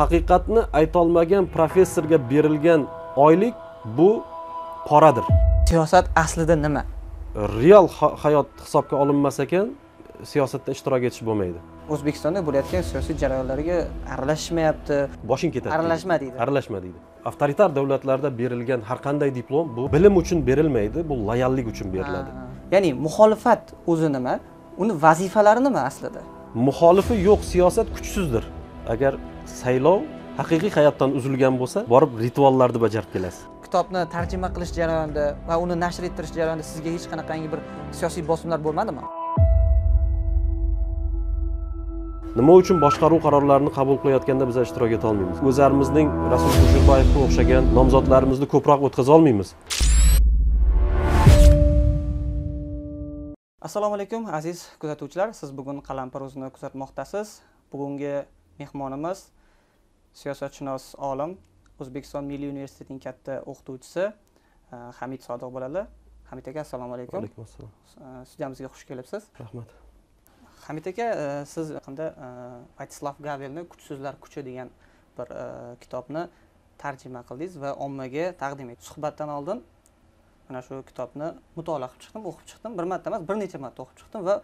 haqiqatni aytolmagan professorga berilgan oylik bu qoradir siyosat aslida nima real hayot hisobga olinmas ekan siyosatda ishtirok etish bo'lmaydi o'zbekistonda bo'layotgan siyosiy jarayonlarga aralashmayapti boshing ketadi aralashma deydi aralashma deydi avtoritar davlatlarda berilgan har qanday diplom bu bilim uchun berilmaydi bu loyallik uchun beriladi ya'ni muxolifat o'zi nima uni vazifalari nima aslida muxolifi yo'q siyosat kuchsizdir agar saylov haqiqiy hayotdan uzilgan bo'lsa borib rituallarni bajarib kelasiz kitobni tarjima qilish jarayonida va uni nashr ettirish jarayonida sizga hech qanaqangi bir siyosiy bosimlar bo'lmadimi nima uchun boshqaruv qarorlarini qabul qilayotganda bizlar ishtirok eta olmaymiz o'zlarimizning rasul kusherbayevga o'xshagan nomzodlarimizni ko'proq o'tkaza olmaymiz assalomu alaykum aziz kuzatuvchilar siz bugun qalampir uzini kuzatmoqdasiz bugungi mehmonimiz siyosatshunos olim o'zbekiston milliy universitetining katta o'qituvchisi eh, hamid sodiq bo'ladi hamid aka assalomu alaykum alaykum assalom eh, studiyamizga xush kelibsiz rahmat hamid aka eh, siz yaqinda vatislav gavelni kuchsizlar kuchi degan bir kitobni tarjima qildingiz va ommaga taqdim etdingiz suhbatdan oldin mana shu kitobni mutolaa qilib chiqdim o'qib chiqdim bir marta emas bir necha marta o'qib chiqdim va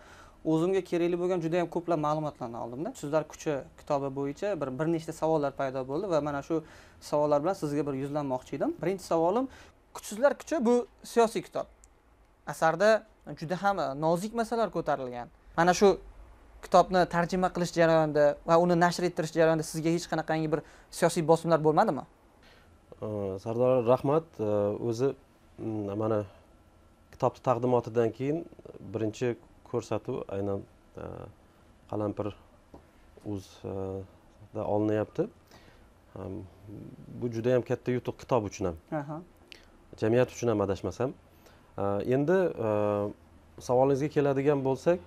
o'zimga kerakli bo'lgan juda yam ko'plab ma'lumotlarni oldimda so'zlar kuchi kitobi bo'yicha bir bir nechta savollar paydo bo'ldi va mana shu savollar bilan sizga bir yuzlanmoqchi edim birinchi savolim kuchsizlar kuchi bu siyosiy kitob asarda juda ham e, nozik masalalar ko'tarilgan mana shu kitobni tarjima qilish jarayonida va uni nashr ettirish jarayonida sizga hech qanaqangi bir siyosiy bosimlar bo'lmadimi e, sardor rahmat e, o'zi mana kitobni taqdimotidan keyin birinchi ko'rsatuv aynan e, qalampir uzda olinyapti bu juda yam katta yutuq kitob uchun ham jamiyat uchun ham adashmasam e, endi e, savolingizga keladigan bo'lsak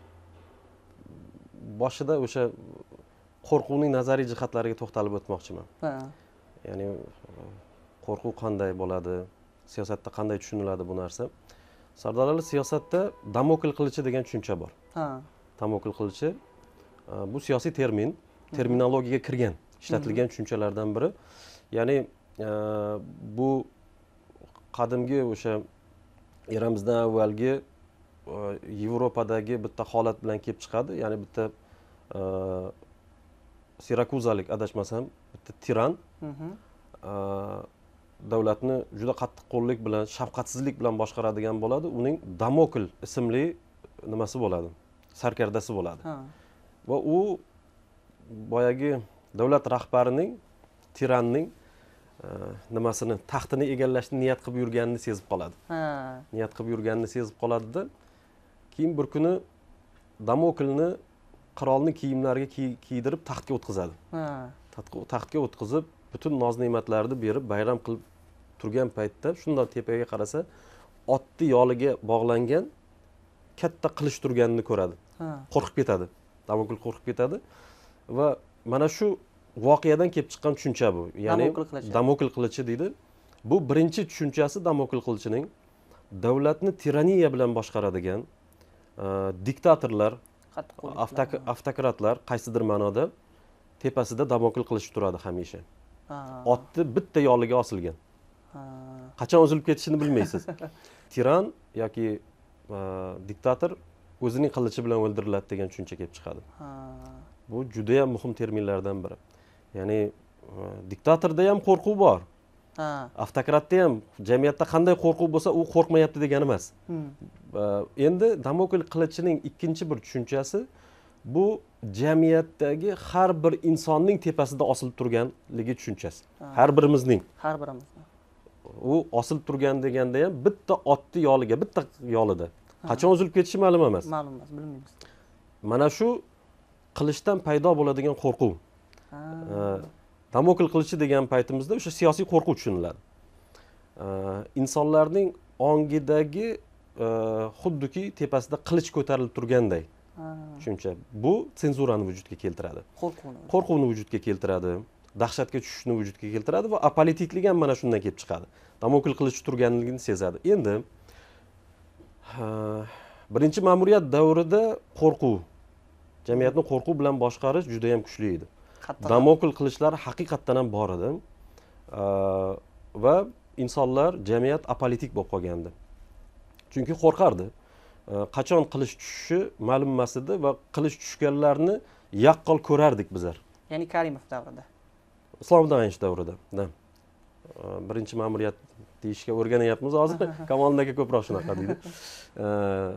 boshida o'sha qo'rquvning nazariy jihatlariga to'xtalib o'tmoqchiman ya'ni qo'rquv qanday bo'ladi siyosatda qanday tushuniladi bu narsa sardolarli siyosatda damokl qilichi degan tushuncha bor ha damokl qilichi e, bu siyosiy termin terminologiyaga kirgan ishlatilgan tushunchalardan biri ya'ni e, bu qadimgi o'sha eramizdan avvalgi e, yevropadagi bitta holat bilan kelib chiqadi ya'ni bitta sirakuzalik adashmasam bitta tiran davlatni juda qattiq qo'llik bilan shafqatsizlik bilan boshqaradigan bo'ladi uning damokl ismli e, nimasi bo'ladi sarkardasi bo'ladi va u boyagi davlat rahbarining tiranning e, nimasini taxtini egallashni niyat qilib yurganini sezib qoladi niyat qilib yurganini sezib qoladida keyin bir kuni damoklni qirolni kiyimlariga kiydirib taxtga o'tkazadi taxtga o'tkazib butun noz ne'matlarni berib bayram qilib turgan paytda shundoq tepaga qarasa otni yoliga bog'langan katta qilich turganini ko'radi qo'rqib ketadi tavakkul qo'rqib ketadi va mana shu voqeadan kelib chiqqan tushuncha bu ya'ni damokl qilichi deydi bu birinchi tushunchasi damokl qilichining davlatni tiraniya bilan boshqaradigan e, diktatorlar avtokratlar qaysidir ma'noda tepasida damokl qilichi turadi hamisha otni bitta yoliga osilgan qachon uzilib ketishini bilmaysiz tiran yoki e, diktator o'zining qilichi bilan o'ldiriladi degan tushuncha kelib chiqadi bu judayam muhim terminlardan biri ya'ni e, diktatorda ham qo'rquv bor avtokratda ham jamiyatda qanday qo'rquv bo'lsa u qo'rqmayapti degani emas hmm. e, endi damokl qilichining ikkinchi bir tushunchasi bu jamiyatdagi har bir insonning tepasida osilib turganligi tushunchasi har birimizning har birimizni u osilib turgan deganda ham bitta otni yoliga bitta yolida qachon uzilib ketishi ma'lum emas ma'lum emas bilmaymiz mana shu qilishdan paydo bo'ladigan qo'rquv damokl qilichi degan paytimizda o'sha siyosiy qo'rquv tushuniladi insonlarning ongidagi xuddiki tepasida qilich ko'tarilib turganday tushuncha bu senzurani vujudga keltiradi qo'rquvni qo'rquvni vujudga keltiradi dahshatga tushishni vujudga keltiradi va apolitiklik ham mana shundan kelib chiqadi damokil qilich turganligini sezadi endi birinchi ma'muriyat davrida qo'rquv jamiyatni qo'rquv bilan boshqarish juda yam kuchli edi damokil qilichlar haqiqatdan ham bor edi va insonlar jamiyat apolitik bo'lib qolgandi chunki qo'rqardi qachon qilish tushishi ma'lum emas edi va qilish tushganlarni yaqqol ko'rardik bizlar ya'ni karimov davrida islom davanish davrida да birinchi ma'muriyat deyishga o'rganyapmiz hozir kamoliddin aka ko'proq shunaqa deydi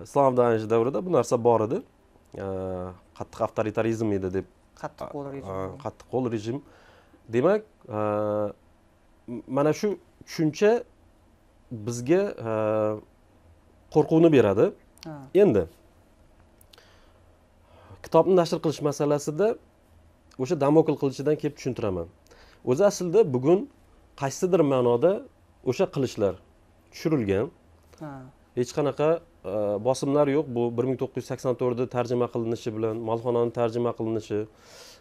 islom davanish davrida bu narsa bor edi qattiq avtoritarizm edi deb qattiq qo'l rejim qattiq qo'l rejim demak e, mana shu tushuncha bizga e, qo'rquvni beradi endi kitobni nashr qilish masalasida o'sha damokl qilichidan kelib tushuntiraman o'zi aslida bugun qaysidir ma'noda o'sha qilichlar tushirilgan hech qanaqa e, bosimlar yo'q bu bir ming to'qqiz yuz sakson to'rtda tarjima qilinishi bilan molxonani tarjima qilinishi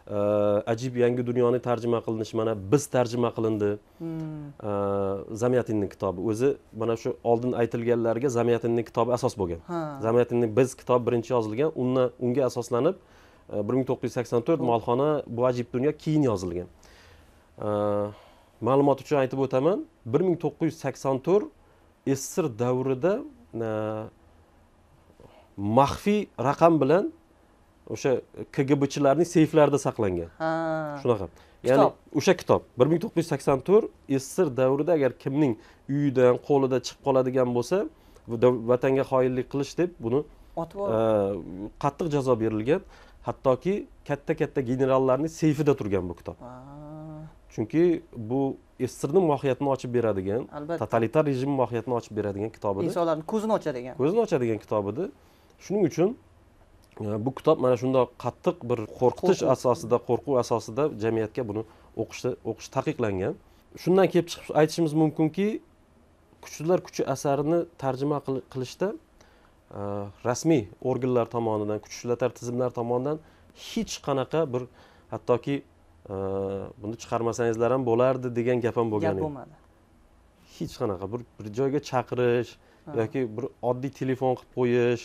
Э, ajib yangi dunyoni tarjima qilinishi mana biz tarjima qilindi hmm. э, zamiyatinni kitobi o'zi mana shu oldin aytilganlarga zamiyatinni kitobi asos bo'lgan zamiyatinni biz kitobi birinchi yozilgan unga asoslanib e, bir ming to'qqiz yuz sakson to'rt molxona bu ajib dunyo keyin yozilgan э, ma'lumot uchun aytib o'taman bir ming to'qqiz yuz sakson to'rt ssr davrida e, maxfiy raqam bilan o'sha kgbchilarning seyflarida saqlangan ha shunaqa ya'ni o'sha kitob bir ming to'qqiz yuz sakson to'rt sssr davrida agar kimning uyidan qo'lida chiqib qoladigan bo'lsa vatanga xoinlik qilish deb buni e, qattiq jazo berilgan hattoki katta katta generallarning seyfida turgan bu kitob chunki bu sssrni mohiyatini ochib beradigan albatta totalitar rejim mohiyatini ochib beradigan kitob edi insonlarni ko'zini ochadigan ko'zini ochadigan kitob edi shuning uchun bu kitob mana shundoq qattiq bir qo'rqitish asosida qo'rquv asosida jamiyatga buni o'qishni o'qish taqiqlangan shundan kelib chiqib aytishimiz mumkinki kuchlilar kuchi asarini tarjima qilishda e, rasmiy organlar tomonidan kuch ishlatar tizimlar tomonidan hech qanaqa bir hattoki e, buni chiqarmasangizlar ham bo'lardi degan gap ham bo'lgan gap bo'lmadi hech qanaqa bir bir joyga chaqirish yoki bir oddiy telefon qilib qo'yish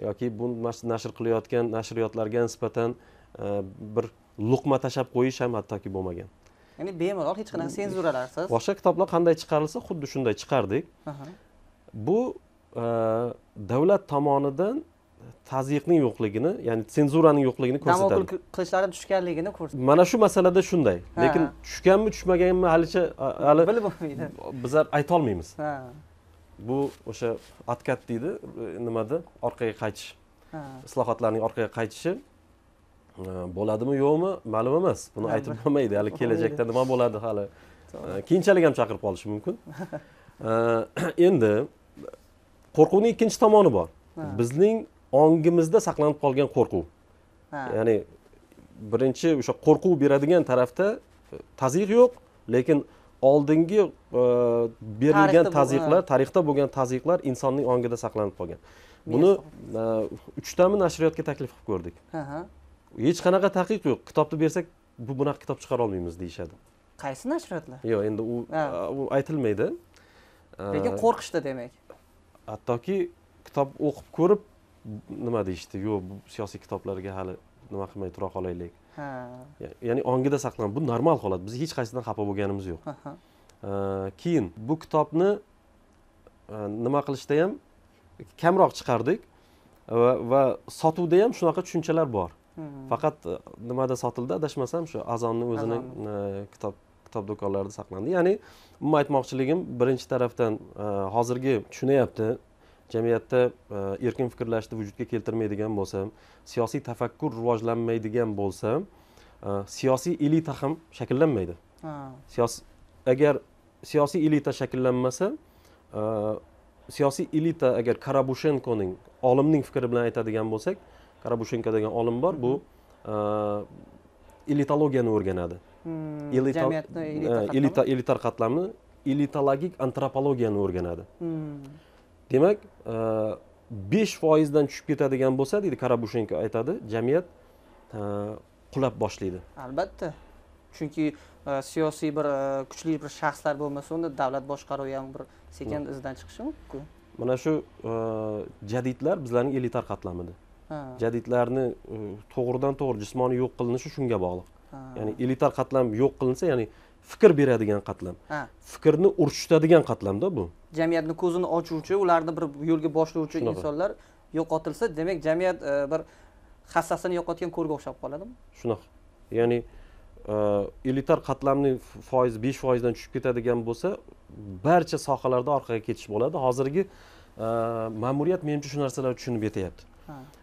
yoki bu nashr qilayotgan nashriyotlarga nisbatan e, bir luqma tashlab qo'yish ham hattoki bo'lmagan ya'ni bemalol hech qanaqa senzuralarsiz boshqa kitoblar qanday chiqarilsa xuddi shunday chiqardik bu e, davlat tomonidan tazyiqning yo'qligini ya'ni senzuraning yo'qligini ko'rsatadi damokul tushganligini ko'rsatadi mana shu masalada shunday lekin tushganmi tushmaganmi halicha hali bilib bo'lmaydi bizlar aytolmaymiz bu o'sha откат deydi nimada orqaga qaytish islohotlarning orqaga qaytishi e, bo'ladimi yo'qmi ma'lum emas buni aytib bo'lmaydi hali kelajakda nima bo'ladi hali e, keyinchalik ham chaqirib qolishi mumkin e, endi qo'rquvning ikkinchi tomoni bor bizning ongimizda saqlanib qolgan qo'rquv ya'ni birinchi o'sha qo'rquv beradigan tarafda tazyiq yo'q lekin oldingi e, berilgan tazyiqlar tarixda bo'lgan tazyiqlar insonning ongida saqlanib qolgan buni e, uchtami nashriyotga taklif qilib ko'rdik hech qanaqa taqiq yo'q kitobni bersak bu bunaqa kitob chiqara olmaymiz deyishadi qaysi nashriyotlar yo'q endi u u aytilmaydi e, lekin qo'rqishdi demak hattoki kitob o'qib ko'rib nima deyishdi yo'q bu siyosiy kitoblarga hali nima qilmay tura qolaylik ha ya'ni ongida saqlanib bu normal holat biz hech qaysidan xafa bo'lganimiz yo'q keyin bu kitobni e, nima qilishda ham kamroq chiqardik va, va sotuvda ham shunaqa tushunchalar bor hmm. faqat e, nimada sotildi adashmasam shu azonni o'zini e, kitob kitob do'konlarida saqlandi ya'ni umuman aytmoqchiligim birinchi tarafdan hozirgi tushunyapti jamiyatda e, erkin fikrlashni vujudga keltirmaydigan bo'lsa siyosiy tafakkur rivojlanmaydigan bo'lsa e, siyosiy elita ham shakllanmaydi agar siyosiy elita shakllanmasa e, siyosiy elita agar karabushenkoning olimning fikri bilan aytadigan bo'lsak karabushenko degan olim bor bu elitologiyani o'rganadi hmm, elita elitar qatlamni elitologik antropologiyani o'rganadi hmm. demak besh foizdan tushib ketadigan bo'lsa deydi karabushenko aytadi jamiyat qulab boshlaydi albatta chunki siyosiy bir kuchli bir shaxslar bo'lmasa unda davlat boshqaruvi ham bir sekin izdan chiqishi mumkin mana shu jadidlar bizlarning elitar qatlamida jadidlarni to'g'ridan to'g'ri jismoniy yo'q qilinishi shunga bog'liq ya'ni elitar qatlam yo'q qilinsa ya'ni fikr beradigan qatlam fikrni urchitadigan qatlamda bu jamiyatni ko'zini ochuvchi ularni bir yo'lga boshlovchi insonlar yo'qotilsa demak jamiyat e, bir hassasini yo'qotgan ko'rga o'xshab qoladimi shunaqa ya'ni e, elitar qatlamni foizi besh foizdan tushib ketadigan bo'lsa barcha sohalarda orqaga ketish bo'ladi hozirgi e, ma'muriyat menimcha shu narsalarni tushunib yetyapti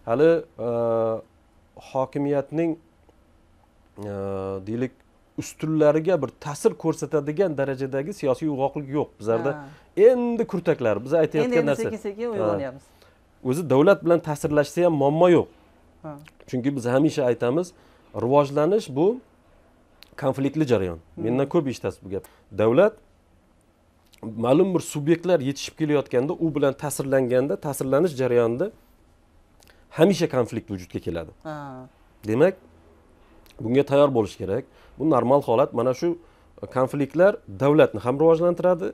hali hokimiyatning deylik ustunlariga bir ta'sir ko'rsatadigan darajadagi siyosiy uyg'oqlik yo'q bizlarda endi kurtaklar biz aytayotgan narsa endi sekin sekin uyg'onyapmiz o'zi davlat bilan ta'sirlashsa ham muammo yo'q chunki biz hamisha aytamiz rivojlanish bu konfliktli jarayon hmm. mendan ko'p eshitasiz bu gap davlat ma'lum bir subyektlar yetishib kelayotganda u bilan ta'sirlanganda ta'sirlanish jarayonida hamisha konflikt vujudga keladi demak bunga tayyor bo'lish kerak bu normal holat mana shu konfliktlar davlatni ham rivojlantiradi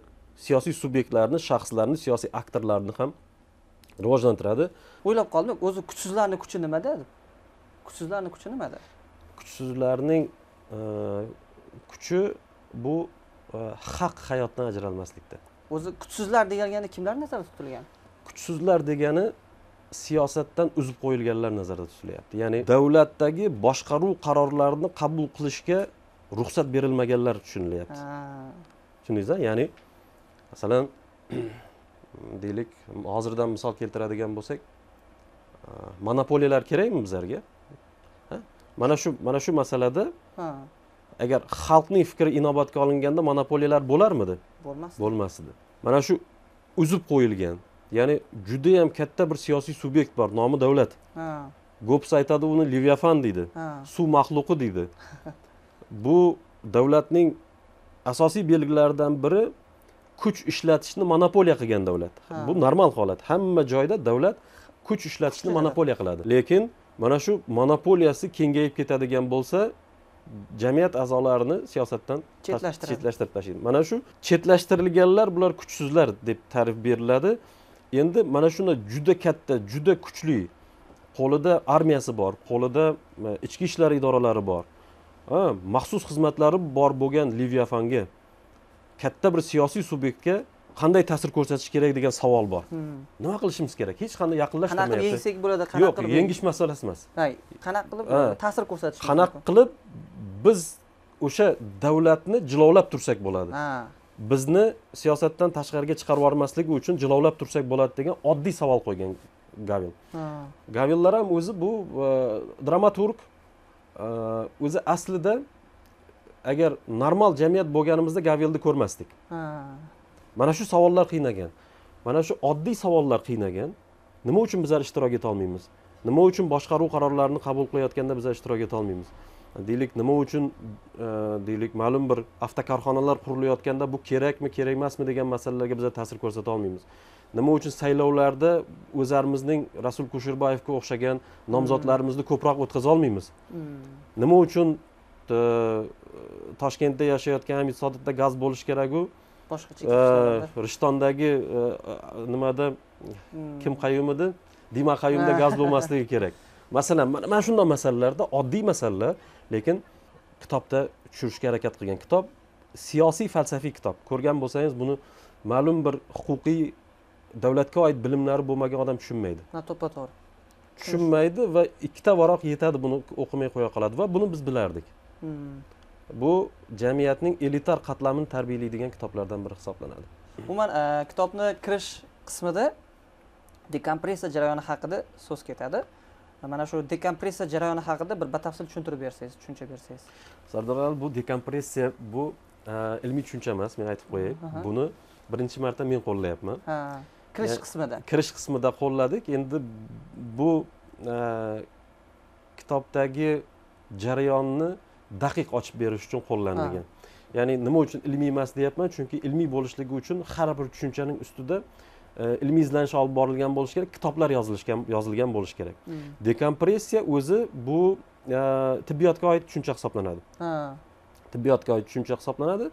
siyosiy subyektlarni shaxslarni siyosiy aktorlarni ham rivojlantiradi o'ylab qoldim o'zi kuchsizlarni kuchi nimada deb kuchsizlarni kuchi nimada kuchsizlarning kuchi e, bu e, haq hayotdan ajralmaslikda o'zi kuchsizlar degani kimlar nazarda tutilgan kuchsizlar degani siyosatdan uzib qo'yilganlar nazarda tutilyapti ya'ni davlatdagi boshqaruv qarorlarini qabul qilishga ruxsat berilmaganlar tushunilyapti tushundingizmi ya'ni masalan deylik hozirdan misol keltiradigan bo'lsak monopoliyalar kerakmi bizlarga mana shu mana shu masalada agar xalqning fikri inobatga olinganda monopoliyalar bo'larmidi bo'lmasdi bo'lmasdi mana shu uzib qo'yilgan ya'ni juda yam katta bir siyosiy subyekt bor nomi davlat go'ps aytadi uni leviafan deydi suv maxluqi deydi bu davlatning asosiy belgilaridan biri kuch ishlatishni monopoliya qilgan davlat bu normal holat hamma joyda davlat kuch ishlatishni monopoliya qiladi lekin mana shu monopoliyasi kengayib ketadigan bo'lsa jamiyat a'zolarini siyosatdan chetlashtirib tashlaydi mana shu chetlashtirilganlar bular kuchsizlar deb ta'rif beriladi endi mana shunday juda katta juda kuchli qo'lida armiyasi bor qo'lida e, ichki ishlar idoralari bor maxsus xizmatlari bor bo'lgan liviyafanga katta bir siyosiy subyektga qanday ta'sir ko'rsatish kerak degan savol bor hmm. nima qilishimiz kerak hech qanday yaqinlashtirmayapti qanaqa qilib yengsak bo'ladi qanaqa qilib yo'q yengish masalasi emas qanaqa qilib ta'sir ko'rsatish qanaqa qilib biz o'sha davlatni jilovlab tursak bo'ladi bizni siyosatdan tashqariga chiqarib yubormasligi uchun jilovlab tursak bo'ladi degan oddiy savol qo'ygan gavil gavillar ham o'zi bu e, dramaturg e, o'zi aslida agar normal jamiyat bo'lganimizda gavilni ko'rmasdik mana shu savollar qiynagan mana shu oddiy savollar qiynagan nima uchun bizlar ishtirok etolmaymiz nima uchun boshqaruv qarorlarini qabul qilayotganda bizlar ishtirok etolmaymiz deylik nima uchun e, deylik ma'lum bir avtokorxonalar qurilayotganda bu kerakmi kerak emasmi degan masalalarga bizlar ta'sir ko'rsata olmaymiz nima uchun saylovlarda o'zlarimizning rasul kusherbayevga o'xshagan nomzodlarimizni hmm. ko'proq o'tkaza olmaymiz hmm. nima uchun e, toshkentda yashayotgan hamid sodiqda gaz bo'lishi keraku boshqa e, rishtondagi nimada hmm. kim qayyum edi dima qayumda gaz bo'lmasligi kerak masalan mana shunday masalalarda oddiy masalalar lekin kitobda tushirishga harakat qilgan kitob siyosiy falsafiy kitob ko'rgan bo'lsangiz buni ma'lum bir huquqiy davlatga oid bilimlari bo'lmagan odam tushunmaydi ha to'ppa to'g'ri tushunmaydi va ikkita varoq yetadi buni o'qimay qo'ya qoladi va buni biz bilardik hmm. bu jamiyatning elitar qatlamini tarbiyalaydigan kitoblardan biri hisoblanadi umuman e, kitobni kirish qismida dekompressiya jarayoni haqida so'z ketadi mana shu dekompressiya jarayoni haqida bir batafsil tushuntirib bersangiz tushuncha bersangiz sardor bu dekompressiya bu e, ilmiy tushuncha emas men aytib qo'yay buni birinchi marta men qo'llayapman kirish qismida kirish qismida qo'lladik endi bu e, kitobdagi jarayonni daqiq ochib berish uchun qo'llanilgan ya'ni nima uchun ilmiy emas deyapman chunki ilmiy bo'lishligi uchun har bir tushunchaning ustida E, ilmiy izlanish olib borilgan bo'lishi kerak kitoblar yozilishgan yozilgan bo'lishi kerak hmm. dekompressiya o'zi bu e, tibbiyotga oid tushuncha hisoblanadi tibbiyotga oid tushuncha hisoblanadi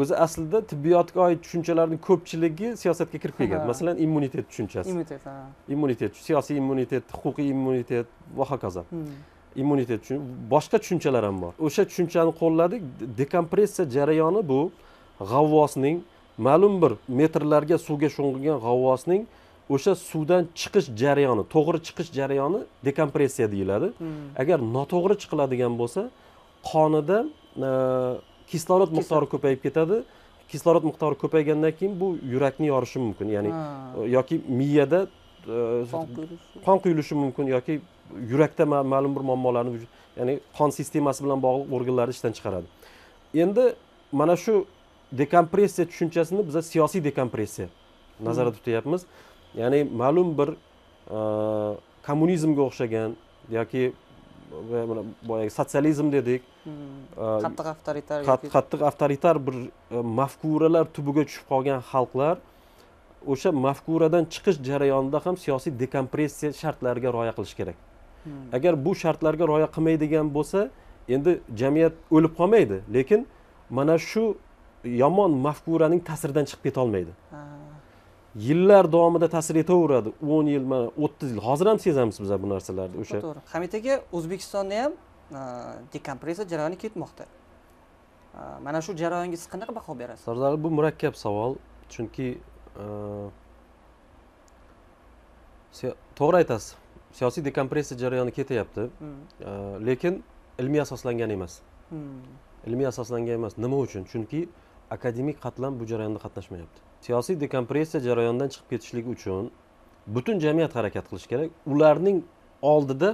o'zi aslida tibbiyotga oid tushunchalarni ko'pchiligi siyosatga kirib kelgan masalan immunitet tushunchasi immunitet immunitet siyosiy immunitet huquqiy immunitet va hokazo hmm. immunitet boshqa tushunchalar ham bor o'sha tushunchani qo'lladik dekompressiya jarayoni bu g'avvosning ma'lum bir metrlarga suvga sho'ng'ilgan g'avvosning o'sha suvdan chiqish jarayoni to'g'ri chiqish jarayoni dekompressiya deyiladi hmm. agar noto'g'ri chiqiladigan bo'lsa qonida e, kislorod miqdori ko'payib ketadi kislorod miqdori ko'paygandan keyin bu yurakni yorishi mumkin ya'ni e, yoki miyada e, qon quyilishi mumkin yoki yurakda ma'lum bir muammolarni ya'ni qon sistemasi bilan bog'liq organlarni ishdan chiqaradi endi mana shu dekompressiya tushunchasini biza siyosiy dekompressiya nazarda tutyapmiz ya'ni ma'lum bir e, kommunizmga o'xshagan yoki e, mana boyagi sotsializm dedik hmm. e, qattiq avtoritar qattiq avtoritar bir mafkuralar tubiga tushib qolgan xalqlar o'sha mafkuradan chiqish jarayonida ham siyosiy dekompressiya shartlariga rioya qilish kerak hmm. agar bu shartlarga rioya qilmaydigan bo'lsa endi jamiyat o'lib qolmaydi lekin mana shu yomon mafkuraning ta'siridan chiqib keta olmaydi yillar davomida ta'sir etaveradi o'n yil mana o'ttiz yil hozir ham sezamiz biza bu narsalarni o'sha to'g'ri hamid aka o'zbekistonda ham dekompressiya jarayoni ketmoqda mana shu jarayonga siz qanaqa baho berasiz sardor bu murakkab savol chunki e, to'g'ri aytasiz siyosiy dekompressiya jarayoni ketyapti hmm. e, lekin ilmiy asoslangan emas hmm. ilmiy asoslangan emas nima uchun chunki akademik qatlam bu jarayonda qatnashmayapti siyosiy dekompressiya jarayonidan chiqib ketishlik uchun butun jamiyat harakat qilishi kerak ularning oldida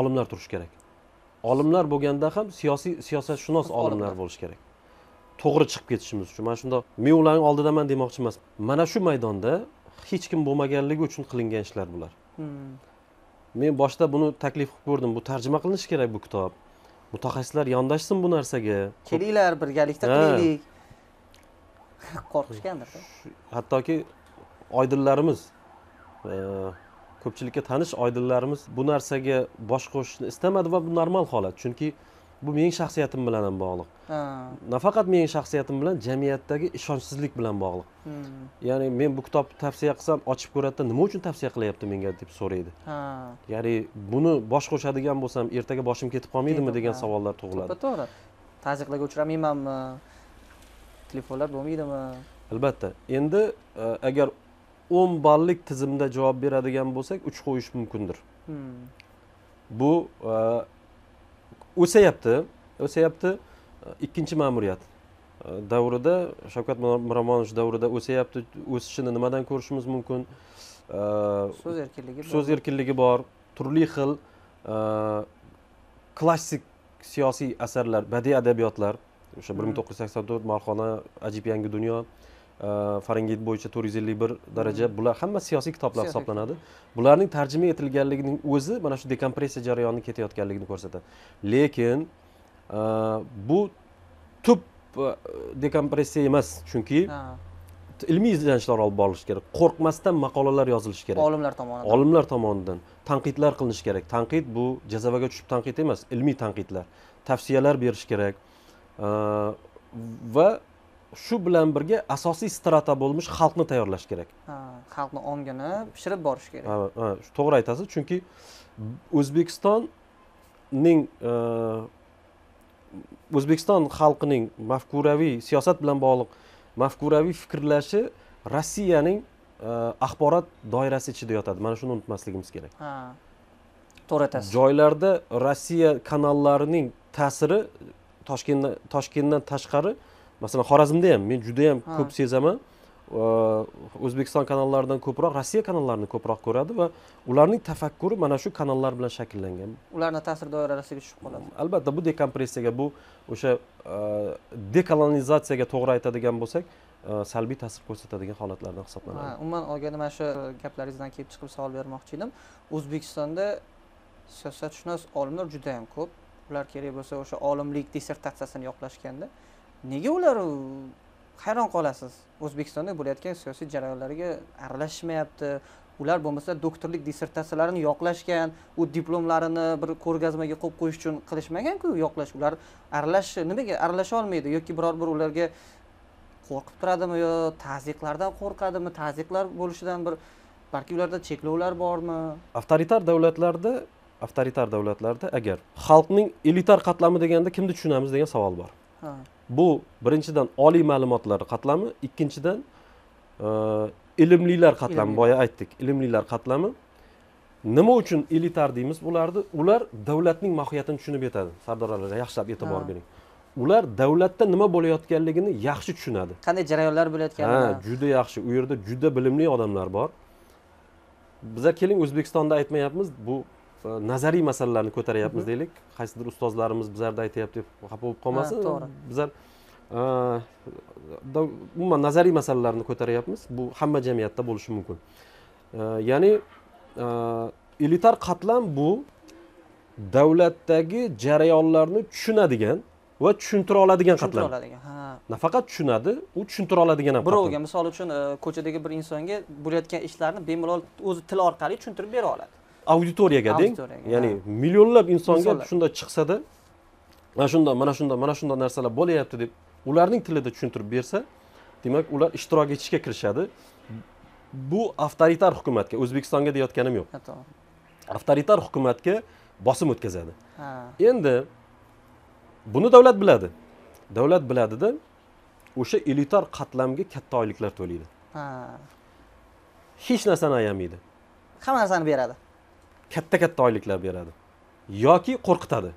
olimlar turishi kerak olimlar bo'lganda ham siyosiy siyosatshunos olimlar bo'lishi kerak to'g'ri chiqib ketishimiz uchun mana shundoq men ularni oldidaman demoqchi emasman mana shu maydonda hech kim bo'lmaganligi uchun qilingan ishlar bular hmm. men boshida buni taklif qilib ko'rdim bu tarjima qilinishi kerak bu kitob mutaxassislar yondashsin bu narsaga kelinglar birgalikda qilaylik qo'rqishgandir hattoki oydinlarimiz e, ko'pchilikka tanish oydinlarimiz bu narsaga bosh qo'shishni istamadi va bu normal holat chunki bu mening shaxsiyatim bilan ham bog'liq nafaqat mening shaxsiyatim bilan jamiyatdagi ishonchsizlik bilan bog'liq hmm. ya'ni men bu kitobni tavsiya qilsam ochib ko'radida nima uchun tavsiya qilyapti menga deb so'raydi ya'ni buni bosh qo'shadigan bo'lsam ertaga boshim ketib qolmaydimi degan savollar tug'iladi to'g'ri tazyiqlarga uchramaymanmi telefonlar bo'lmaydimi albatta endi e, agar o'n ballik tizimda javob beradigan bo'lsak uch qo'yish mumkindir hmm. bu e, o'sayapti o'sayapti ikkinchi ma'muriyat davrida shavkat miromonovich davrida o'sayapti o'sishini nimadan ko'rishimiz mumkin so'z erkinligi so'z erkinligi bor turli xil klassik siyosiy asarlar badiiy adabiyotlar o'sha bir ming to'qqiz yuz sakson to'rt molxona ajib yangi dunyo farangeyt bo'yicha to'rt yuz ellik bir daraja hmm. bular hamma siyosiy kitoblar hisoblanadi bularning tarjima etilganligining o'zi mana shu dekompressiya jarayoni ketayotganligini ko'rsatadi lekin e, bu tub e, dekompressiya emas chunki ilmiy izlanishlar olib borilishi kerak qo'rqmasdan maqolalar yozilishi kerak olimlar tomonidan olimlar tomonidan tanqidlar qilinishi kerak tanqid bu jazavaga tushib tanqid emas ilmiy tanqidlar tavsiyalar berish kerak va shu bilan birga asosiy strata bo'lmish xalqni tayyorlash kerak xalqni ongini pishirib borish kerak to'g'ri aytasiz chunki o'zbekistonning e, o'zbekiston xalqining mafkuraviy siyosat bilan bog'liq mafkuraviy fikrlashi rossiyaning e, axborot doirasi ichida yotadi mana shuni unutmasligimiz kerak to'g'ri aytasiz joylarda rossiya kanallarining ta'siri toshkentdan toshkentdan tashqari masalan xorazmda ham men juda yam ko'p sezaman o'zbekiston kanallaridan ko'proq rossiya kanallarini ko'proq ko'radi va ularning tafakkuri mana shu kanallar bilan shakllangan ularni ta'sir doirasiga tushib qoladi albatta bu dekompressiyaga bu o'sha e, dekolonizatsiyaga to'g'ri aytadigan bo'lsak e, salbiy ta'sir ko'rsatadigan holatlardan hisoblanadi umuman olganda mana shu gaplaringizdan kelib chiqib savol bermoqchi edim o'zbekistonda siyosatshunos olimlar juda yam ko'p ular kerak bo'lsa o'sha olimlik dissertatsiyasini yoqlashganda nega ular hayron qolasiz o'zbekistonda bo'layotgan siyosiy jarayonlarga aralashmayapti ular bo'lmasa doktorlik dissertatsiyalarini yoqlashgan u diplomlarini bir ko'rgazmaga qo'yib qo'yish uchun qilishmaganku yoqlash ular aralash nimaga aralasha olmaydi yoki biror bir ularga qo'rqib turadimi yo tazyiqlardan qo'rqadimi tazyiqlar bo'lishidan bir balki ularda cheklovlar bormi avtoritar davlatlarda avtoritar davlatlarda agar xalqning elitar qatlami deganda kimni tushunamiz degan savol bor ha. bu birinchidan oliy ma'lumotlar qatlami ikkinchidan e, ilmlilar qatlami boya aytdik ilmlilar qatlami nima uchun elitar deymiz bularni ular davlatning mohiyatini tushunib yetadi sardor aka yaxshilab e'tibor bering ular davlatda nima bo'layotganligini yaxshi tushunadi qanday jarayonlar bo'layotganini ha juda yaxshi u yerda juda bilimli odamlar bor biza keling o'zbekistonda aytmayapmiz bu nazariy masalalarni ko'taryapmiz deylik qaysidir ustozlarimiz bizlarni aytyapti deb xafa bo'lib qolmasin to'g'ri bizlar umuman nazariy masalalarni ko'taryapmiz bu hamma jamiyatda bo'lishi mumkin ya'ni elitar qatlam bu davlatdagi jarayonlarni tushunadigan va tushuntira oladigan qatlam nafaqat tushunadi u tushuntira oladigan ham birovga misol uchun э, ko'chadagi bir insonga bo'layotgan ishlarni bemalol o'zi til orqali tushuntirib bera oladi auditoriyaga deng ya'ni millionlab insonga shunda chiqsada mana shunda mana shunda mana shunday narsalar bo'lyapti deb ularning tilida tushuntirib bersa demak ular ishtirok etishga kirishadi bu avtoritar hukumatga o'zbekistonga deyotganim yo'q avtoritar hukumatga bosim o'tkazadi endi buni davlat biladi davlat biladida o'sha elitar qatlamga katta oyliklar to'laydi hech narsani ayamaydi hamma narsani beradi katta katta oyliklar beradi yoki qo'rqitadi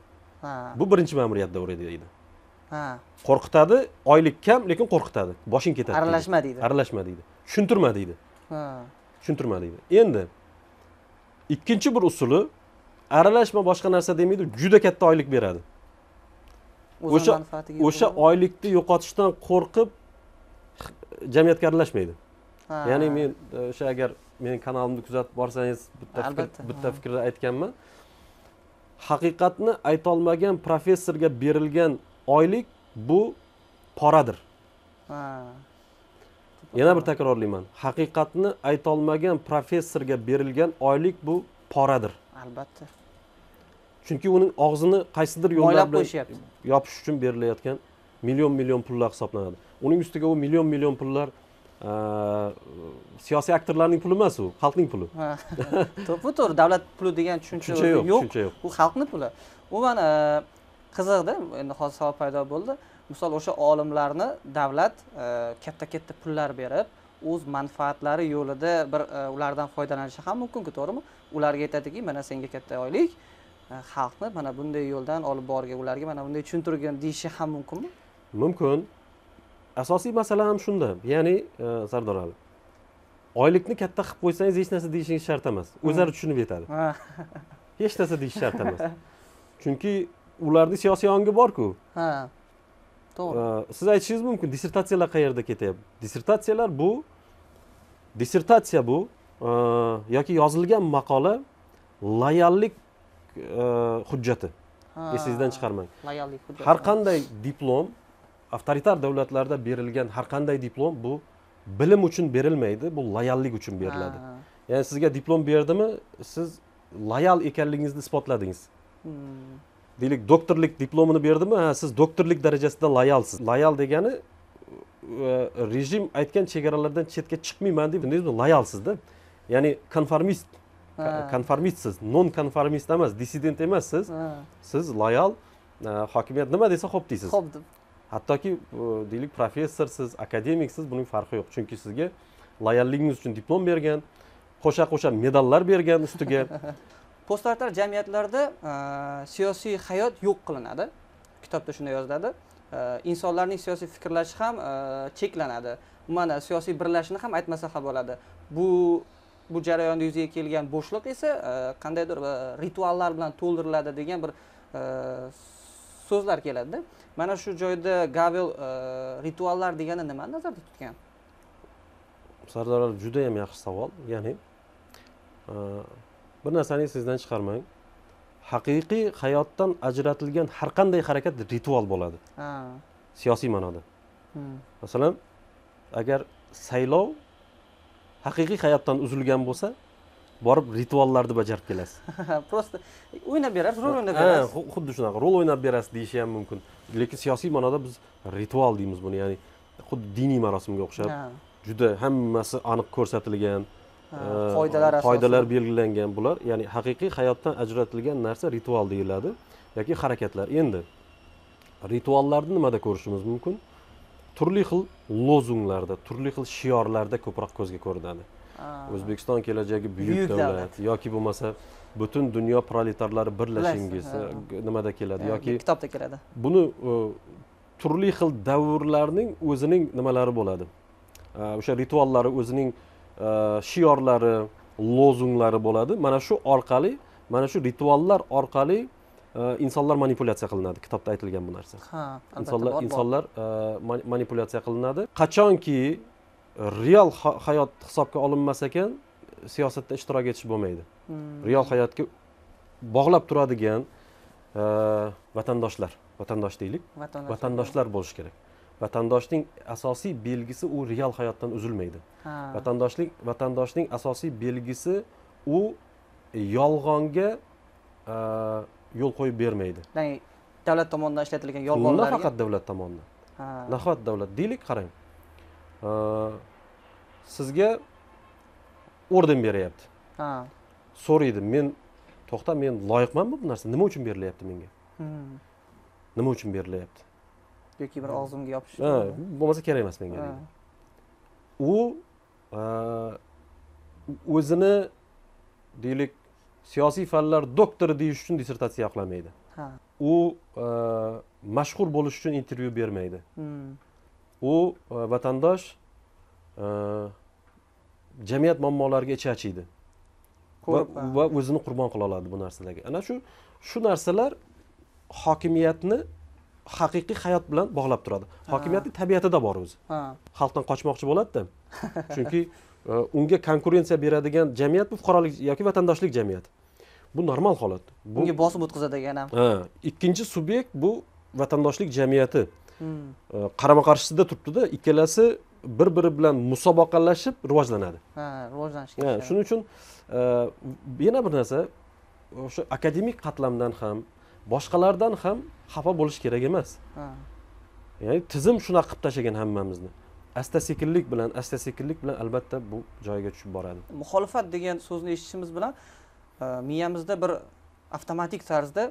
bu birinchi ma'muriyat davri deydi qo'rqitadi oylik kam lekin qo'rqitadi boshing ketadi aralashma deydi aralashma deydi tushuntirma deydi tushuntirma deydi endi ikkinchi bir usuli aralashma boshqa narsa demaydi juda katta oylik beradi o'sha o'sha oylikni yo'qotishdan qo'rqib jamiyatga aralashmaydi ya'ni men o'sha agar mening kanalimni kuzatib borsangiz bitta albatta bitta fikrni aytganman haqiqatni aytolmagan professorga berilgan oylik bu poradir yana bir takrorlayman haqiqatni aytolmagan professorga berilgan oylik bu poradir albatta chunki uning og'zini qaysidir yo'llar bilan yopish uchun berilayotgan million million pullar hisoblanadi uning ustiga u million million pullar siyosiy aktorlarning puli emas u xalqning puli to'ppa to'g'ri davlat puli degan tushuncha yo'q tushuncha yo'q u xalqni puli umuman e, qiziqda endi hozir savol paydo bo'ldi misol o'sha olimlarni davlat e, katta katta pullar berib o'z manfaatlari yo'lida bir e, ulardan foydalanishi ham mumkinku to'g'rimi ularga aytadiki mana senga katta oylik xalqni mana bunday yo'ldan olib borgin ularga mana bunday tushuntirgin deyishi ham mumkinmi mumkin asosiy masala ham shunda ya'ni e, sardor ali oylikni katta qilib qo'ysangiz hech narsa deyishingiz shart emas o'zlari hmm. tushunib yetadi hech narsa deyish shart emas chunki ularni siyosiy ongi borku ha to'g'ri e, siz aytishingiz mumkin dissertatsiyalar qayerda ketyapti dissertatsiyalar bu dissertatsiya bu e, yoki yozilgan maqola loyallik hujjati esingizdan chiqarmang loyallik hujjati har qanday diplom avtoritar davlatlarda berilgan har qanday diplom bu bilim uchun berilmaydi bu loyallik uchun beriladi ya'ni sizga diplom berdimi siz loyal ekanligingizni isbotladingiz hmm. deylik doktorlik diplomini berdimi ha siz doktorlik darajasida loyalsiz loyal degani e, rejim aytgan chegaralardan chetga chiqmayman deb loyalsizda ya'ni konformist konformistsiz non konformist emas dissident emassiz siz loyal e, hokimiyat nima desa ho'p deysiz ho'p deb hattoki e, deylik professorsiz akademiksiz buning farqi yo'q chunki sizga loyalligingiz uchun diplom bergan qo'sha qo'sha medallar bergan ustiga postlatar jamiyatlarda e, siyosiy hayot yo'q qilinadi kitobda shunday yoziladi e, insonlarning siyosiy fikrlashi ham cheklanadi umuman siyosiy birlashishni ham aytmasa ham bo'ladi bu bu jarayonda yuzaga kelgan bo'shliq esa qandaydir rituallar bilan to'ldiriladi degan bir so'zlar keladida mana shu joyda gavel e, rituallar degani nimani nazarda tutgan sardorlar juda judayam yaxshi savol ya'ni e, bir narsani esingizdan chiqarmang haqiqiy hayotdan ajratilgan har qanday harakat ritual bo'ladi siyosiy ma'noda masalan agar saylov haqiqiy hayotdan uzilgan bo'lsa borib rituallarni bajarib kelasiz просто o'ynab berasiz rol o'ynab berasiz xuddi shunaqa rol o'ynab berasiz deyishi ham mumkin lekin siyosiy ma'noda biz ritual deymiz buni ya'ni xuddi diniy marosimga o'xshab juda hammasi aniq ko'rsatilgan e, qoidalar qoidalar belgilangan bular ya'ni haqiqiy hayotdan ajratilgan narsa ritual deyiladi yoki harakatlar endi rituallarni nimada ko'rishimiz mumkin turli xil lozunglarda turli xil shiorlarda ko'proq ko'zga ko'rinadi o'zbekiston kelajagi buyuk davlat yoki bo'lmasa butun dunyo proletarlari birlashingiz nimada keladi yoki kitobda keladi buni e, turli xil davrlarning o'zining nimalari bo'ladi o'sha rituallari o'zining e, shiorlari lozunglari bo'ladi mana shu orqali mana shu rituallar orqali e, insonlar manipulyatsiya qilinadi kitobda aytilgan bu narsa ha insonlar insonlar manipulyatsiya qilinadi qachonki real hayot hisobga olinmas ekan siyosatda ishtirok etish bo'lmaydi hmm. real hayotga bog'lab turadigan e, vatandoshlar vatandosh deylik vatandoshlar bo'lishi kerak vatandoshning asosiy belgisi u real hayotdan uzilmaydi vatandoshlik vatandoshning asosiy belgisi u yolg'onga e, yo'l qo'yib bermaydi ya'ni davlat tomonidan ishlatilgan yolg'onlar nafaqat davlat tomonidan nahot davlat deylik qarang e, sizga orden beryapti ha so'raydi men to'xta men loyiqmanmi bu narsa nima uchun berilyapti menga hmm. nima uchun berilyapti yoki bir og'zimga yopish bo'lmasa kerak emas menga u e, o'zini deylik siyosiy fanlar doktori deyish uchun dissertatsiya yoqlamaydi u e, mashhur bo'lish uchun intervyu bermaydi hmm. u e, vatandosh jamiyat muammolariga ichi achiydi va o'zini qurbon qila oladi bu narsalarga ana shu shu narsalar hokimiyatni haqiqiy hayot bilan bog'lab turadi hokimiyatni tabiatida bor o'zi xalqdan qochmoqchi bo'ladida chunki e, unga konkurrensiya beradigan jamiyat bu fuqarolik yoki vatandoshlik jamiyati bu normal holat bu unga bosim ham ha ikkinchi subyekt bu vatandoshlik jamiyati hmm. e, qarama qarshisida turibdida ikkalasi bir biri bilan musobaqalashib rivojlanadi ha rivojlanishga ha shuning uchun e, yana bir narsa o'sha akademik qatlamdan ham boshqalardan ham xafa bo'lish kerak emas ya'ni tizim shunaqa qilib tashlagan hammamizni asta sekinlik bilan asta sekinlik bilan albatta bu joyiga tushib boradi muxolifat degan so'zni eshitishimiz bilan e, miyamizda bir avtomatik tarzda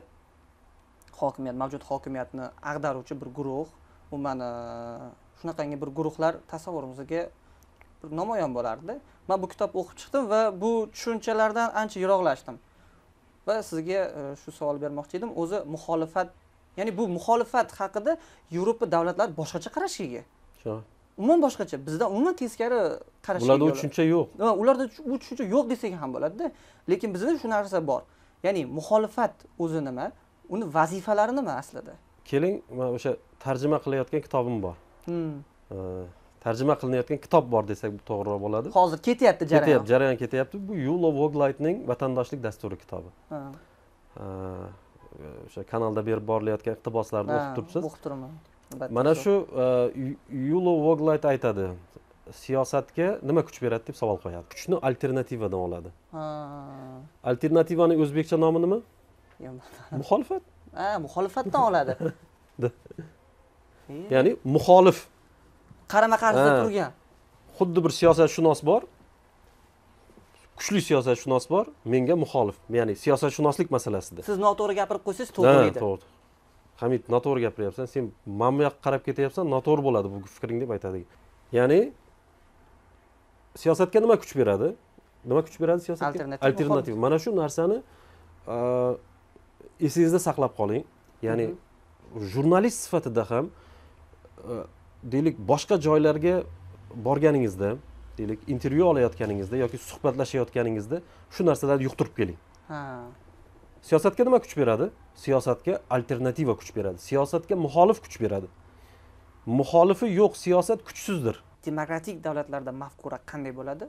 hokimiyat mavjud hokimiyatni ag'daruvchi bir guruh umuman e, shunaqangi bir guruhlar tasavvurimizga namoyon bo'lardi man bu kitob o'qib chiqdim va bu tushunchalardan ancha yiroqlashdim va sizga e, shu savol bermoqchi edim o'zi muxolifat ya'ni bu muxolifat haqida yevropa davlatlari boshqacha qarashiga ega umuman boshqacha bizda umuman teskari qarash ularda u tushuncha yo'q ularda u tushuncha yo'q desak ham bo'ladida lekin bizda shu narsa bor ya'ni muxolifat o'zi nima uni vazifalari nima aslida keling man o'sha tarjima qilayotgan kitobim bor tarjima qilinayotgan kitob bor desak to'g'riroq bo'ladi hozir ketyapti jarayon ketyapti jarayon ketyapti bu yulo voglaytning vatandoshlik dasturi kitobi o'sha kanalda berib borilayotgan iqtiboslarni o'qib turibsiz o'qib turibman mana shu e, yulo voglayt aytadi siyosatga nima kuch beradi deb savol qo'yadi kuchni alternativadan oladi alternativani o'zbekcha nomi nima muxolifat muxolifatdan oladi Hmm. ya'ni muxolif qarama qarshida turgan xuddi bir siyosatshunos bor kuchli siyosatshunos bor menga muxolif ya'ni siyosatshunoslik masalasida siz noto'g'ri gapirib qo'ysangiz to'g'ri deydi to'g'ri hamid noto'g'ri gapiryapsan sen mana bu yoqqa qarab ketyapsan noto'g'ri bo'ladi bu fikring deb aytadi ya'ni siyosatga nima kuch beradi nima kuch beradi siyosatga alternativ alternativ mana shu narsani e, esingizda saqlab qoling ya'ni jurnalist sifatida ham Э, deylik boshqa joylarga borganingizda deylik intervyu olayotganingizda yoki suhbatlashayotganingizda shu narsalarni yuqtirib keling ha siyosatga nima kuch beradi siyosatga alternativa kuch beradi siyosatga muxolif kuch beradi muxolifi yo'q siyosat kuchsizdir demokratik davlatlarda mafkura qanday bo'ladi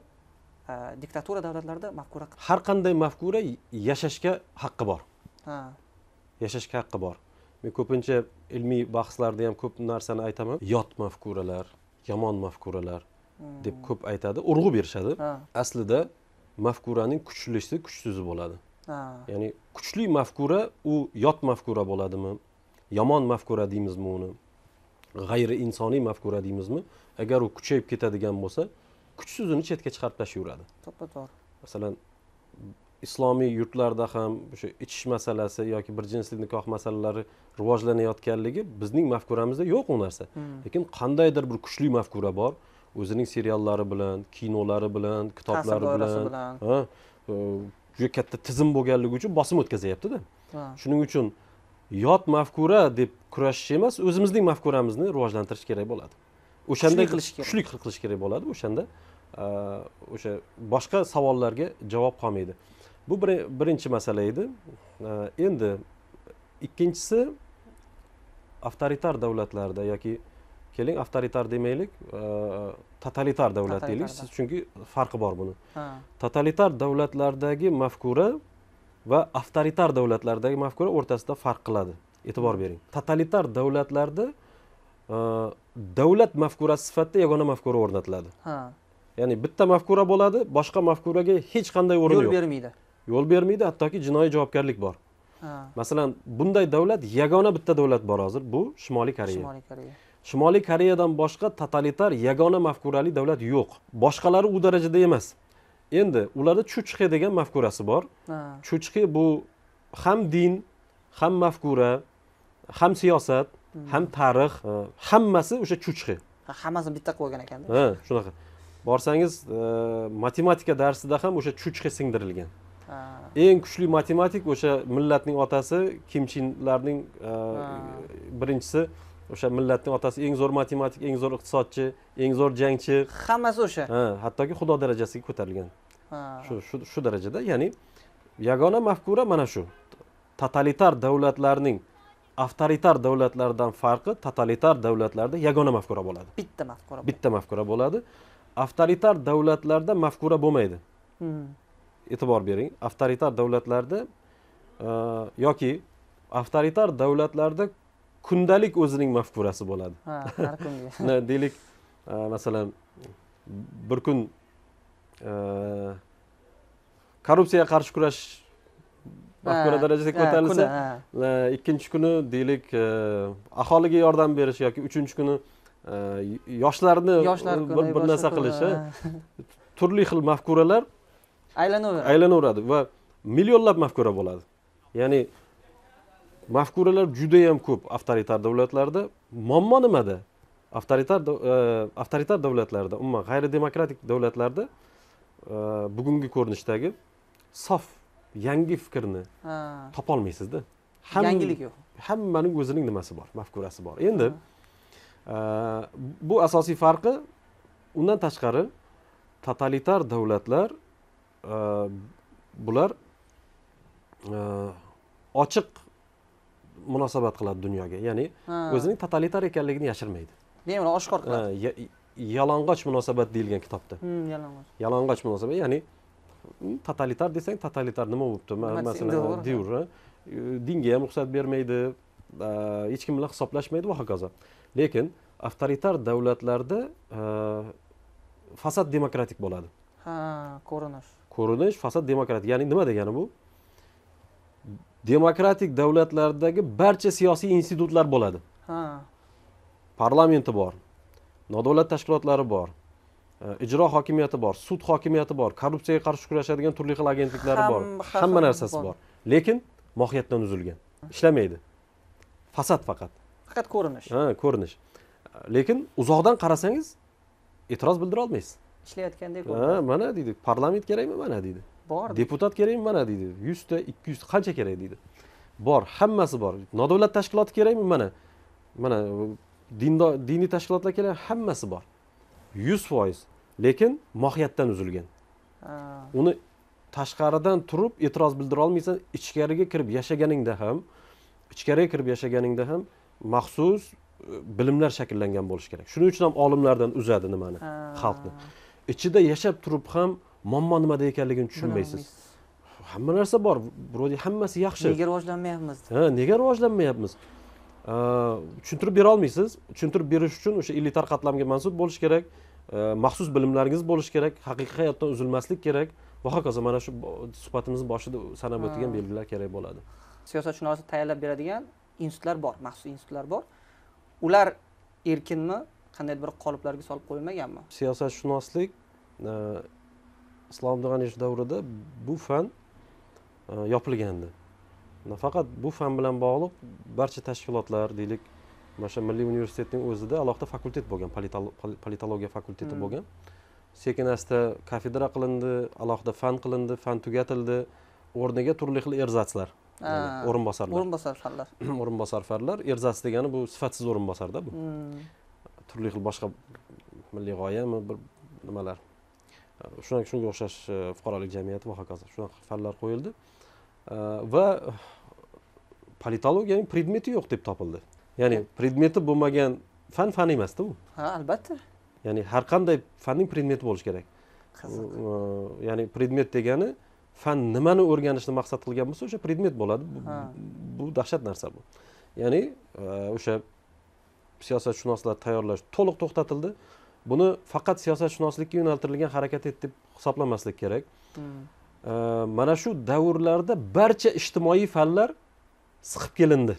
diktatura davlatlarida mafkura har qanday mafkura yashashga haqqi bor ha yashashga haqqi bor men ko'pincha ilmiy bahslarda ham ko'p narsani aytaman yot mafkuralar yomon mafkuralar deb hmm. ko'p aytadi urg'u berishadi aslida mafkuraning kuchlisi kuchsizi bo'ladi ya'ni kuchli mafkura u yot mafkura bo'ladimi yomon mafkura deymizmi uni g'ayri insoniy mafkura deymizmi agar u kuchayib ketadigan bo'lsa kuchsizini chetga chiqarib tashlayveradi to'ppa to'g'ri masalan islomiy yurtlarda ham o'sha ichish masalasi yoki bir jinsli nikoh masalalari rivojlanayotganligi bizning mafkuramizda yo'q u narsa hmm. lekin qandaydir bir kuchli mafkura bor o'zining seriallari bilan kinolari bilan kitoblari bilan e, juda katta tizim bo'lganligi uchun bosim o'tkazyaptida shuning uchun yot mafkura deb kurashish emas o'zimizning mafkuramizni rivojlantirish kerak bo'ladi o'shanda kuchli qilish kerak bo'ladi o'shanda e, o'sha boshqa savollarga javob qolmaydi bu birinchi masala edi endi ikkinchisi avtoritar davlatlarda yoki keling avtoritar demaylik totalitar davlat deylik siz chunki farqi bor buni totalitar davlatlardagi mafkura va avtoritar davlatlardagi mafkura o'rtasida farq qiladi e'tibor hmm. bering totalitar davlatlarda davlat mafkurasi sifatida yagona mafkura o'rnatiladi ya'ni bitta mafkura bo'ladi boshqa mafkuraga hech qanday o'rin yo'l bermaydi yo'l bermaydi hattoki jinoiy javobgarlik bor masalan bunday davlat yagona bitta davlat bor hozir bu shimoliy koreya shimoliy koreya shimoliy koreyadan boshqa totalitar yagona mafkurali davlat yo'q boshqalari u darajada emas endi ularda chuchxe degan mafkurasi bor chuchxe bu ham din ham mafkura ham siyosat hmm. ham tarix e, hammasi o'sha chuchxe hammasini bitta qilib olgan ekanda ha shunaqa borsangiz e, matematika darsida ham o'sha chuchxe singdirilgan eng kuchli matematik o'sha millatning otasi chinlarning e, birinchisi o'sha millatning otasi eng zo'r matematik eng zo'r iqtisodchi eng zo'r jangchi hammasi o'sha ha hattoki xudo darajasiga ko'tarilgan shu shu darajada ya'ni yagona mafkura mana shu totalitar davlatlarning avtoritar davlatlardan farqi totalitar davlatlarda yagona mafkura bo'ladi bitta mafkura bitta mafkura bo'ladi avtoritar davlatlarda mafkura bo'lmaydi hmm. e'tibor bering avtoritar davlatlarda e, yoki avtoritar davlatlarda kundalik o'zining mafkurasi bo'ladi ha har kungi deylik e, masalan bir kun e, korrupsiyaga qarshi kurash mafkura darajasiga ko'tarilsa ikkinchi kuni deylik aholiga yordam berish yoki uchinchi kuni yoshlarni bir narsa qilish turli xil mafkuralar aylanaveradi aylanaveradi va millionlab mafkura bo'ladi ya'ni mafkuralar judayam ko'p avtoritar davlatlarda muammo nimada avtoritar e, avtoritar davlatlarda umuman g'ayri demokratik davlatlarda e, bugungi ko'rinishdagi sof yangi fikrni topolmaysizda yangilik yo'q hammaning o'zining nimasi bor mafkurasi bor endi e, bu asosiy farqi undan tashqari totalitar davlatlar Ehm, bular ehm, ochiq munosabat qiladi dunyoga ya'ni o'zining totalitar ekanligini yashirmaydi bemalol oshkor qiladi yalang'och munosabat deyilgan kitobda hmm, yalang'och yalang'och munosabat ya'ni totalitar desang totalitar nima bo'libdi masalan dyur dinga ham ruxsat bermaydi hech kim bilan hisoblashmaydi va hokazo lekin avtoritar davlatlarda fasad demokratik bo'ladi ha ko'rinish ko'rinish fasad demokratik ya'ni nima degani bu demokratik davlatlardagi barcha siyosiy institutlar bo'ladi ha parlamenti bor nodavlat tashkilotlari bor e, ijro hokimiyati bor sud hokimiyati bor korrupsiyaga qarshi kurashadigan turli xil agentliklari bor hamma narsasi bor lekin mohiyatdan uzilgan ishlamaydi fasad faqat faqat ko'rinish ha ko'rinish lekin uzoqdan qarasangiz e'tiroz bildira olmaysiz ishlayotgandek ha mana deydi parlament kerakmi mana deydi bor deputat kerakmi mana deydi yuzta ikki yuzta qancha kerak deydi bor hammasi bor nodavlat tashkiloti kerakmi mana mana dindo diniy tashkilotlar kerak hammasi bor yuz foiz lekin mohiyatdan uzilgan uni tashqaridan turib e'tiroz bildira olmaysan ichkariga kirib yashaganingda ham ichkariga kirib yashaganingda ham maxsus e, bilimlar shakllangan bo'lishi kerak shuning uchun ham olimlardan uzadi nimani xalqni ichida yashab turib ham muammo nimada ekanligini tushunmaysiz hamma narsa bor вроде hammasi yaxshi nega rivojlanmayapmiz ha nega rivojlanmayapmiz tushuntirib bera olmaysiz tushuntirib berish uchun o'sha elitar qatlamga mansub bo'lish kerak maxsus bilimlaringiz bo'lishi kerak haqiqiy hayotdan uzilmaslik kerak va hokazo mana shu suhbatimizni boshida sanab o'tgan belgilar kerak bo'ladi siyosatshunoslik tayyorlab beradigan institutlar bor maxsus institutlar bor ular erkinmi qandaydir bir qoliplarga solib qo'yilmaganmi siyosatshunoslik Э, islom donish davrida bu fan e, yopilgandi nafaqat bu fan bilan bog'liq barcha tashkilotlar deylik mana shu milliy universitetning o'zida alohida fakultet bo'lgan politologiya fakulteti hmm. bo'lgan sekin asta kafedra qilindi alohida fan qilindi fan tugatildi o'rniga turli xil erzatslar o'rinbosarlar o'rinbosar fanlar o'rinbosar fanlar erzats degani bu sifatsiz o'rinbosarda bu hmm. turli xil boshqa milliy g'oyami bir nimalar shunaqa shunga o'xshash fuqarolik jamiyati va hokazo shunaqa fanlar qo'yildi va politologiyaning predmeti yo'q deb topildi ya'ni predmeti bo'lmagan fan fan emasda u ha albatta ya'ni har qanday fanning predmeti bo'lishi kerak qiziq ya'ni predmet degani fan nimani o'rganishni maqsad qilgan bo'lsa o'sha predmet bo'ladi bu dahshat narsa bu ya'ni o'sha siyosatshunoslar tayyorlash to'liq to'xtatildi buni faqat siyosatshunoslikka yo'naltirilgan harakat deb hisoblamaslik kerak hmm. mana shu davrlarda barcha ijtimoiy fanlar siqib kelindi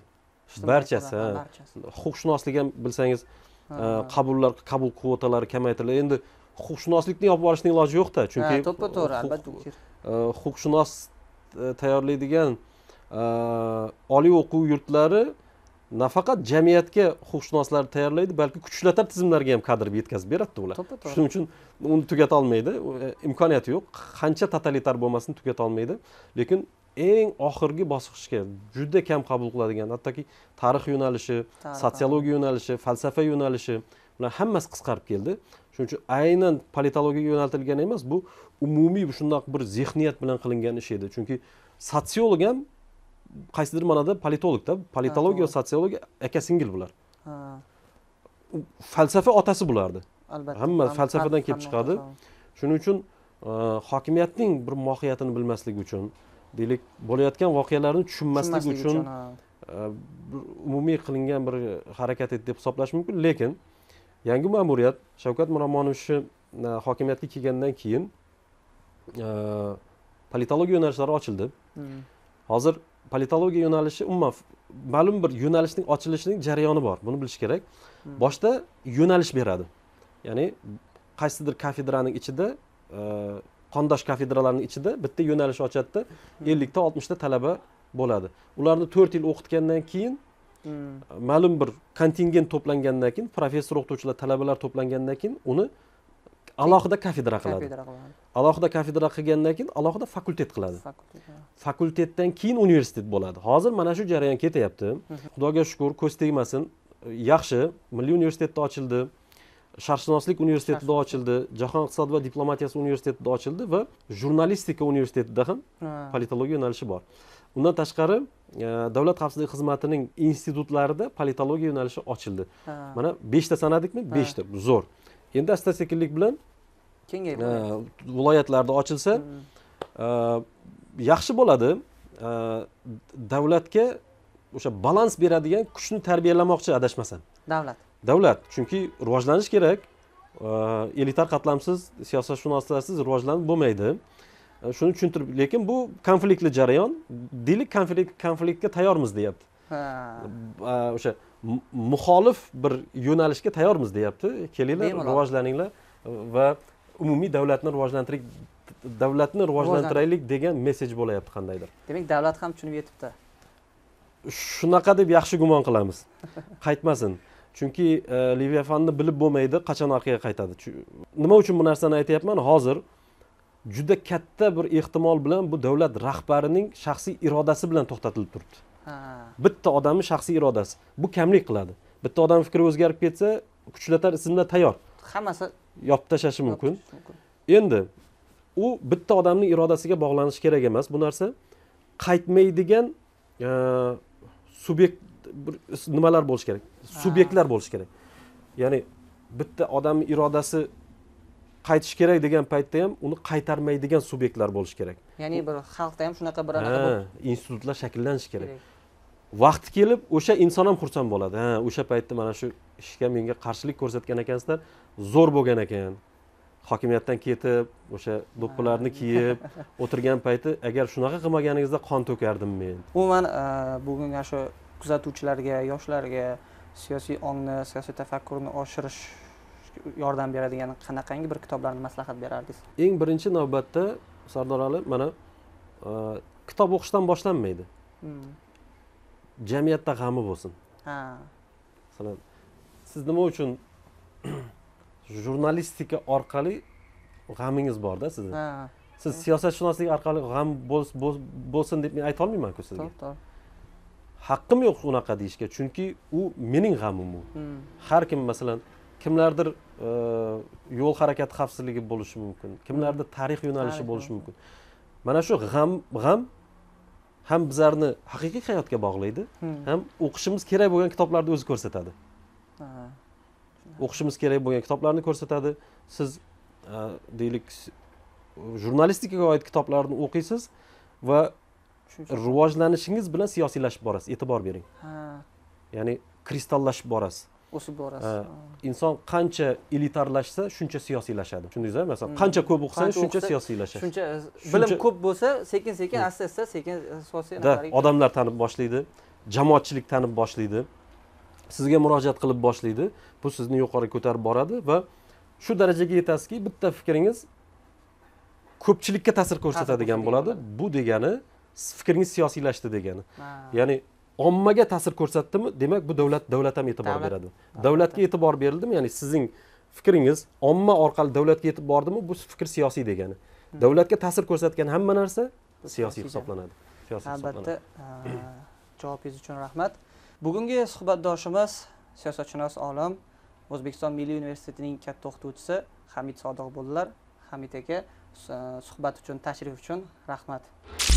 barchasi huquqshunoslik ham bilsangiz e, qabullar qabul kvotalari kamaytirildi endi huquqshunoslikni yopib yuborishni iloji yo'qda chunki to'ppa to'g'ri albatta e, huquqshunos e, tayyorlaydigan oliy o'quv yurtlari nafaqat jamiyatga huquqshunoslarni tayyorlaydi balki kuchlatar tizimlarga ham kadr yetkazib beradida ular shuning uchun uni tugata olmaydi e, imkoniyati yo'q qancha totalitar bo'lmasin tugata olmaydi lekin eng oxirgi bosqichga juda kam qabul qiladigan hattoki tarix yo'nalishi sotsiologiya yo'nalishi falsafa yo'nalishi bular hammasi qisqarib keldi shuning uchun aynan politologiyaga yo'naltirilgan emas bu umumiy shundoq bir zehniyat bilan qilingan ish edi chunki sotsiolog ham qaysidir ma'noda politologda politologiya sotsiologiya aka singil bular falsafa otasi bularni albatta hamma falsafadan kelib chiqadi shuning uchun e, hokimiyatning bir mohiyatini bilmaslik uchun deylik bo'layotgan voqealarni tushunmaslik uchun e, umumiy qilingan bir harakat edi deb hisoblash mumkin lekin yangi ma'muriyat shavkat miromonovichni e, hokimiyatga kelgandan keyin politologiya yo'nalishlari ochildi hmm. hozir politologiya yo'nalishi umuman ma'lum bir yo'nalishning ochilishining jarayoni bor buni bilish kerak hmm. boshda yo'nalish beradi ya'ni qaysidir kafedraning ichida e, qondosh kafedralarning ichida bitta yo'nalish ochadida hmm. ellikta oltmishta talaba bo'ladi ularni to'rt yil o'qitgandan keyin hmm. ma'lum bir kontingent to'plangandan keyin professor o'qituvchilar talabalar to'plangandan keyin uni alohida kafedra qiladi alohida kafedra qilgandan keyin alohida fakultet qiladi fakultetdan keyin universitet bo'ladi hozir mana shu jarayon ketyapti xudoga shukur ko'z tegmasin yaxshi milliy universitetda ochildi sharqshunoslik universitetida ochildi jahon iqtisod va diplomatiyasi universitetida ochildi va jurnalistika universitetida ham politologiya yo'nalishi bor undan tashqari e, davlat xavfsizlik xizmatining institutlarida politologiya yo'nalishi ochildi mana beshta sanadikmi beshta zo'r endi asta sekinlik bilan kengayib viloyatlarda ochilsa mm-hmm. e, yaxshi bo'ladi e, davlatga o'sha balans beradigan kuchni tarbiyalamoqchi adashmasam davlat davlat chunki rivojlanish kerak e, elitar qatlamsiz siyosatshunoslarsiz rivojlanib bo'lmaydi shuni tushuntirib lekin bu konfliktli jarayon deylik konflikt konfliktga tayyormiz deyapti o'sha muxolif bir yo'nalishga tayyormiz deyapti kelinglar rivojlaninglar va umumiy davlatni rivojlantirik davlatni rivojlantiraylik degan messej bo'lyapti qandaydir demak davlat ham tushunib yetibdi shunaqa deb yaxshi gumon qilamiz qaytmasin chunki e, liviya fanni bilib bo'lmaydi qachon orqaga qaytadi nima uchun bu narsani aytyapman hozir juda katta bir ehtimol bilan bu davlat rahbarining shaxsiy irodasi bilan to'xtatilib turibdi bitta odamni shaxsiy irodasi bu kamlik qiladi bitta odam fikri o'zgarib ketsa kuchlatar ismlar tayyor hammasi yopib tashlashi mumkin endi u bitta odamning irodasiga bog'lanishi kerak emas bu narsa qaytmaydigan e, subyekt nimalar bo'lishi kerak subyektlar bo'lishi kerak ya'ni bitta odamni irodasi qaytishi kerak degan paytda ham uni qaytarmaydigan subyektlar bo'lishi kerak ya'ni bir xalqda ham shunaqa bir anaqa institutlar shakllanishi kerak vaqti kelib o'sha inson ham xursand bo'ladi ha o'sha paytda mana shu ishga menga qarshilik ko'rsatgan ekansizlar zo'r bo'lgan ekan hokimiyatdan ketib o'sha do'ppilarni kiyib o'tirgan payti agar shunaqa qilmaganingizda qon to'kardim men umuman e, bugungi shu kuzatuvchilarga yoshlarga siyosiy ongni siyosiy tafakkurni oshirish yordam beradigan qanaqangi bir kitoblarni maslahat berardingiz eng birinchi navbatda sardor ali mana e, kitob o'qishdan boshlanmaydi hmm. jamiyatda g'ami bo'lsin ha masalan siz nima uchun jurnalistika orqali g'amingiz borda sizni siz siyosatshunoslik orqali g'am bo'lsin deb men aytolmaymanku sizga to'g'ri haqqim yo'q unaqa deyishga chunki u mening g'amim u hmm. har kim masalan kimlardir e, yo'l harakati xavfsizligi bo'lishi mumkin kimlardir hmm. tarix yo'nalishi bo'lishi mumkin mana shu g'am g'am ham bizlarni haqiqiy hayotga bog'laydi hmm. ham o'qishimiz kerak bo'lgan kitoblarni o'zi ko'rsatadi o'qishimiz kerak bo'lgan kitoblarni ko'rsatadi siz e, deylik jurnalistikaga oid kitoblarni o'qiysiz va rivojlanishingiz bilan siyosiylashib borasiz e'tibor bering ya'ni kristallashib borasiz o'sib borasiz inson qancha elitarlashsa shuncha siyosiylashadi tushundingizmi masalan hmm. qancha ko'p o'qisangiz shuncha siyosiylashadi e, shuncha bilim ko'p bo'lsa sekin sekin hmm. asta asta sekin e, siyosiy odamlar tanib boshlaydi jamoatchilik tanib boshlaydi sizga murojaat qilib boshlaydi bu sizni yuqori ko'tarib boradi va shu darajaga yetasizki bitta fikringiz ko'pchilikka ta'sir ko'rsatadigan bo'ladi bu degani fikringiz siyosiylashdi degani ya'ni ommaga ta'sir ko'rsatdimi demak bu davlat davlat ham e'tibor beradi davlatga e'tibor berildimi ya'ni sizning fikringiz omma orqali davlatga yetib bordimi bu fikr siyosiy degani hmm. davlatga ta'sir ko'rsatgan hamma narsa siyosiy hisoblanadi albatta javobingiz uchun rahmat bugungi suhbatdoshimiz siyosatshunos olim o'zbekiston milliy universitetining katta o'qituvchisi hamid sodiq bo'ldilar hamid aka suhbat uchun tashrif uchun rahmat